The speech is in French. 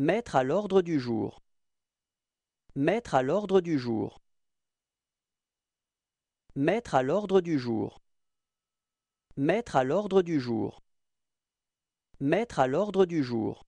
Mettre à l'ordre du jour. Mettre à l'ordre du jour. Mettre à l'ordre du jour. Mettre à l'ordre du jour. Mettre à l'ordre du jour.